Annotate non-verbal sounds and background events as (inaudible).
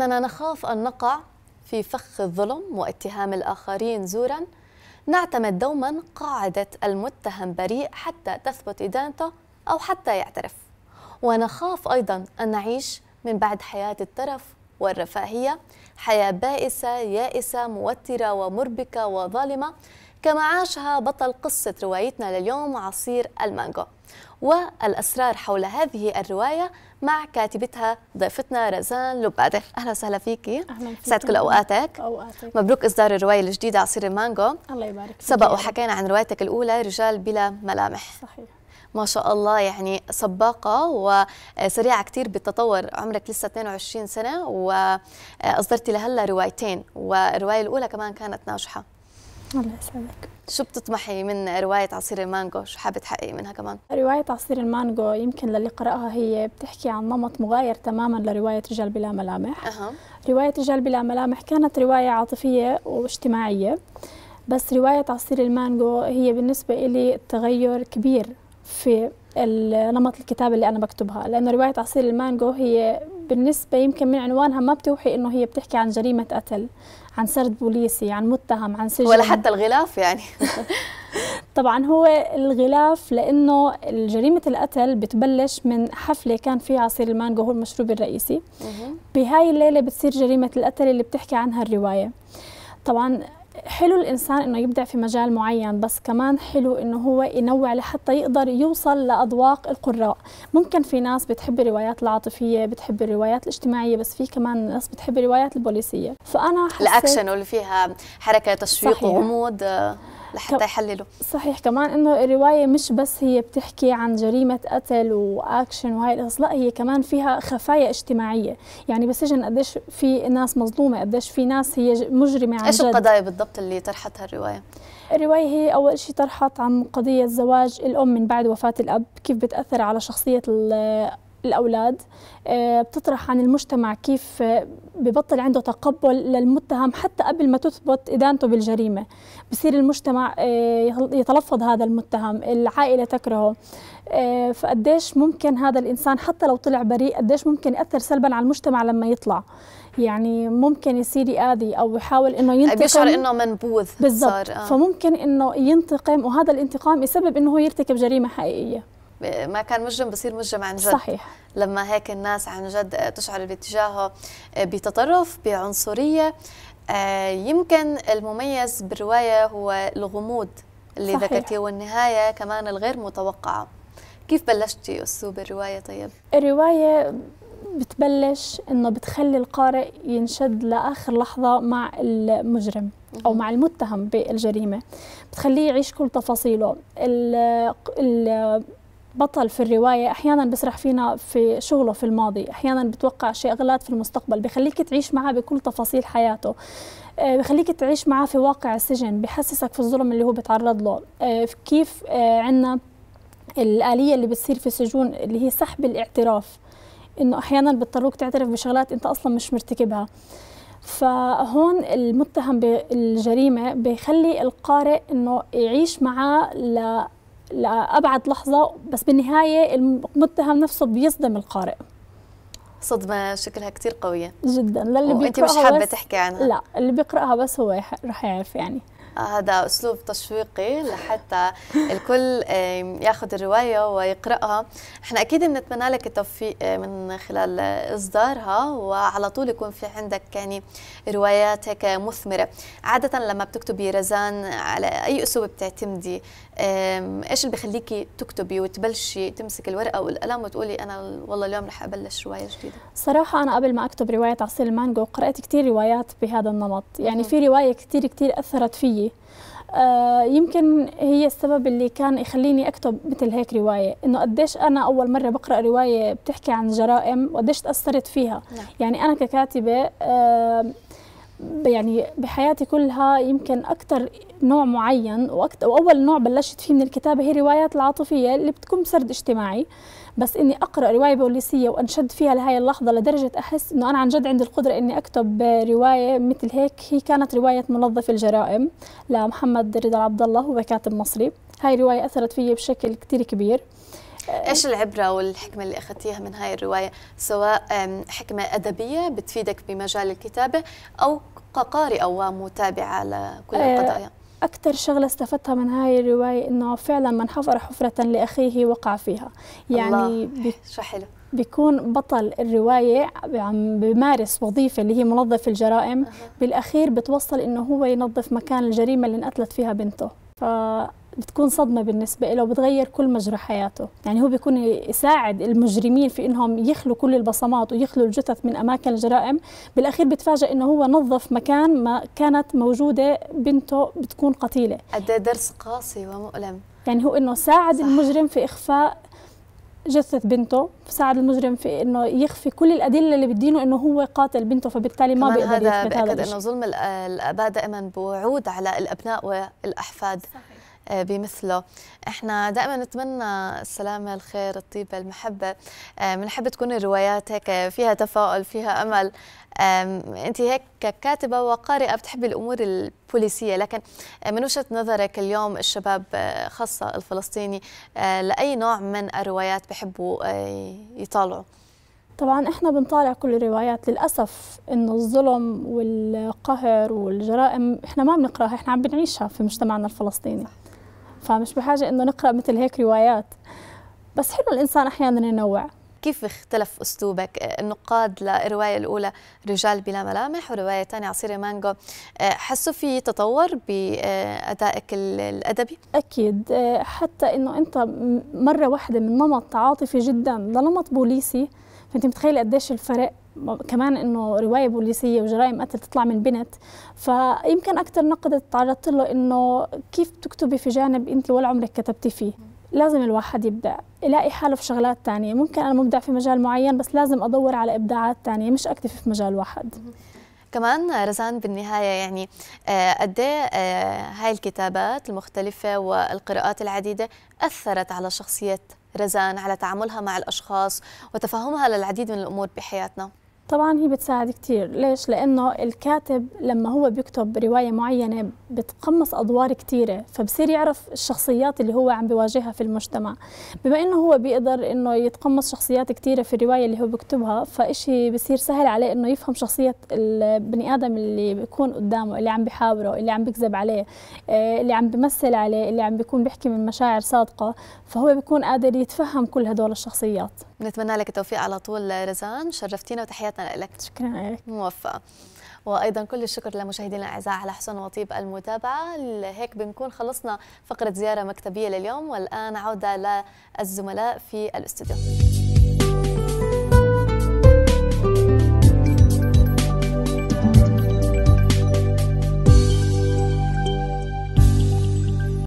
لأننا نخاف أن نقع في فخ الظلم واتهام الآخرين زورا نعتمد دوما قاعدة المتهم بريء حتى تثبت إدانته أو حتى يعترف ونخاف أيضا أن نعيش من بعد حياة الترف والرفاهية حياة بائسة يائسة موترة ومربكة وظالمة كما عاشها بطل قصة روايتنا لليوم عصير المانجو والأسرار حول هذه الرواية مع كاتبتها ضيفتنا رزان لبادة أهلا وسهلا فيكي أهلا سعد كل أوقاتك أوقاتك مبروك إصدار الرواية الجديدة عصير المانجو الله يبارك فيك سبق وحكينا عن روايتك الأولى رجال بلا ملامح صحيح ما شاء الله يعني سباقة وسريعة كتير بالتطور عمرك لسه 22 سنة وأصدرتي لهلا روايتين والرواية الأولى كمان كانت ناجحة الله يسعدك شو بتطمحي من رواية عصير المانجو؟ شو حابة تحققي منها كمان؟ رواية عصير المانجو يمكن للي قرأها هي بتحكي عن نمط مغاير تماما لرواية رجال بلا ملامح أه. رواية رجال بلا ملامح كانت رواية عاطفية واجتماعية بس رواية عصير المانجو هي بالنسبة لي تغير كبير في نمط الكتابة اللي أنا بكتبها لأنه رواية عصير المانجو هي بالنسبة يمكن من عنوانها ما بتوحي إنه هي بتحكي عن جريمة قتل عن سرد بوليسي عن متهم عن سجن ولا حتى الغلاف يعني (laughs) طبعا هو الغلاف لأنه جريمة القتل بتبلش من حفلة كان فيها عصير المانجو هو المشروب الرئيسي بهاي الليلة بتصير جريمة القتل اللي بتحكي عنها الرواية طبعا حلو الإنسان إنه يبدع في مجال معين بس كمان حلو إنه هو ينوع لحتى يقدر يوصل لأذواق القراء ممكن في ناس بتحب الروايات العاطفية بتحب الروايات الاجتماعية بس في كمان ناس بتحب الروايات البوليسية فأنا حسيت الأكشن واللي فيها حركة تشويق وغموض لحتى يحللوا صحيح كمان انه الروايه مش بس هي بتحكي عن جريمه قتل واكشن وهي القصص لا هي كمان فيها خفايا اجتماعيه يعني بالسجن قديش في ناس مظلومه قديش في ناس هي مجرمه عن ايش القضايا بالضبط اللي طرحتها الروايه الرواية هي أول شيء طرحت عن قضية زواج الأم من بعد وفاة الأب كيف بتأثر على شخصية الأولاد آه، بتطرح عن المجتمع كيف آه، ببطل عنده تقبل للمتهم حتى قبل ما تثبت إدانته بالجريمة بصير المجتمع آه، يتلفظ هذا المتهم العائلة تكرهه فقديش ممكن هذا الإنسان حتى لو طلع بريء قديش ممكن يأثر سلبا على المجتمع لما يطلع يعني ممكن يصير يآذي أو يحاول إنه ينتقم بيشعر إنه منبوذ بالضبط آه. فممكن إنه ينتقم وهذا الانتقام يسبب إنه هو يرتكب جريمة حقيقية ما كان مجرم بصير مجرم عن جد صحيح لما هيك الناس عن جد تشعر باتجاهه آه، بتطرف بعنصريه آه، يمكن المميز بالروايه هو الغموض اللي ذكرتيه والنهايه كمان الغير متوقعه كيف بلشتي اسلوب الروايه طيب الروايه بتبلش انه بتخلي القارئ ينشد لاخر لحظه مع المجرم او مع المتهم بالجريمه بتخليه يعيش كل تفاصيله ال ال بطل في الرواية أحيانا بسرح فينا في شغله في الماضي أحيانا بتوقع شغلات في المستقبل بخليك تعيش معاه بكل تفاصيل حياته آه، بخليك تعيش معاه في واقع السجن بحسسك في الظلم اللي هو بتعرض له آه، كيف آه، عندنا الآلية اللي بتصير في السجون اللي هي سحب الاعتراف إنه أحيانا بيضطروك تعترف بشغلات أنت أصلا مش مرتكبها فهون المتهم بالجريمة بيخلي القارئ إنه يعيش معاه لأبعد لحظة بس بالنهاية المتهم نفسه بيصدم القارئ صدمة شكلها كثير قوية جدا للي بيقرأها وانت مش حابة تحكي عنها لا اللي بيقرأها بس هو رح يعرف يعني آه، هذا اسلوب تشويقي لحتى الكل ياخذ الروايه ويقراها احنا اكيد بنتمنى لك التوفيق آه، من خلال اصدارها وعلى طول يكون في عندك يعني روايات هيك مثمره عاده لما بتكتبي رزان على اي اسلوب بتعتمدي ايش اللي بخليكي تكتبي وتبلشي تمسكي الورقه والقلم وتقولي انا والله اليوم رح ابلش روايه جديده صراحه انا قبل ما اكتب روايه عصير المانجو قرات كثير روايات بهذا النمط يعني في روايه كثير كثير اثرت فيي الشخصيه آه يمكن هي السبب اللي كان يخليني اكتب مثل هيك روايه انه قديش انا اول مره بقرا روايه بتحكي عن جرائم وقديش تاثرت فيها نعم. يعني انا ككاتبه آه يعني بحياتي كلها يمكن اكثر نوع معين واول نوع بلشت فيه من الكتابه هي الروايات العاطفيه اللي بتكون بسرد اجتماعي بس اني اقرا روايه بوليسيه وانشد فيها لهي اللحظه لدرجه احس انه انا عن جد عندي القدره اني اكتب روايه مثل هيك هي كانت روايه منظف الجرائم لمحمد رضا عبد الله هو كاتب مصري هاي الروايه اثرت فيي بشكل كثير كبير ايش العبره والحكمه اللي اخذتيها من هاي الروايه سواء حكمه ادبيه بتفيدك بمجال الكتابه او كقارئه ومتابعه لكل آه، القضايا أكثر شغلة استفدتها من هاي الرواية إنه فعلا من حفر حفرة لأخيه وقع فيها يعني بي... (laughs) شو حلو بيكون بطل الرواية عم بمارس وظيفة اللي هي منظف الجرائم أه. بالأخير بتوصل إنه هو ينظف مكان الجريمة اللي انقتلت فيها بنته بتكون صدمة بالنسبة له وبتغير كل مجرى حياته يعني هو بيكون يساعد المجرمين في إنهم يخلوا كل البصمات ويخلوا الجثث من أماكن الجرائم بالأخير بتفاجئ إنه هو نظف مكان ما كانت موجودة بنته بتكون قتيلة قد ايه درس قاسي ومؤلم يعني هو إنه ساعد صح. المجرم في إخفاء جثث بنته ساعد المجرم في انه يخفي كل الادله اللي بدينه انه هو قاتل بنته فبالتالي ما بيقدر يثبت هذا بأكد انه ظلم الاباء دائما بوعود على الابناء والاحفاد صح. آه، بمثله احنا دائما نتمنى السلامة الخير الطيبة المحبة آه، بنحب تكون الروايات هيك فيها تفاؤل فيها أمل آه، انت هيك ككاتبه وقارئه بتحبي الامور البوليسيه لكن من وجهه نظرك اليوم الشباب خاصه الفلسطيني لاي نوع من الروايات بحبوا يطالعوا طبعا احنا بنطالع كل الروايات للاسف انه الظلم والقهر والجرائم احنا ما بنقراها احنا عم بنعيشها في مجتمعنا الفلسطيني صح. فمش بحاجه انه نقرا مثل هيك روايات بس حلو الانسان احيانا ينوع كيف اختلف اسلوبك النقاد للروايه الاولى رجال بلا ملامح وروايه ثانيه عصير مانجو حسوا في تطور بادائك الادبي اكيد حتى انه انت مره واحده من نمط عاطفي جدا لنمط بوليسي فانت متخيل قديش الفرق كمان انه روايه بوليسيه وجرائم قتل تطلع من بنت فيمكن اكثر نقد تعرضت له انه كيف تكتبي في جانب انت ولا عمرك كتبتي فيه لازم الواحد يبدع يلاقي حاله في شغلات تانية ممكن أنا مبدع في مجال معين بس لازم أدور على إبداعات تانية مش أكتفي في مجال واحد كمان رزان بالنهاية يعني آه، قد إيه، آه، هاي الكتابات المختلفة والقراءات العديدة أثرت على شخصية رزان على تعاملها مع الأشخاص وتفهمها للعديد من الأمور بحياتنا طبعا هي بتساعد كتير ليش لانه الكاتب لما هو بيكتب روايه معينه بتقمص ادوار كتيره فبصير يعرف الشخصيات اللي هو عم بيواجهها في المجتمع بما انه هو بيقدر انه يتقمص شخصيات كتيره في الروايه اللي هو بيكتبها فإشي بصير سهل عليه انه يفهم شخصيه البني ادم اللي بيكون قدامه اللي عم بيحاوره اللي عم بيكذب عليه آه، اللي عم بيمثل عليه اللي عم بيكون بيحكي من مشاعر صادقه فهو بيكون قادر يتفهم كل هدول الشخصيات نتمنى لك التوفيق على طول رزان شرفتينا وتحياتنا لك شكرا لك موفقه وايضا كل الشكر لمشاهدينا الاعزاء على حسن وطيب المتابعه هيك بنكون خلصنا فقره زياره مكتبيه لليوم والان عوده للزملاء في الاستوديو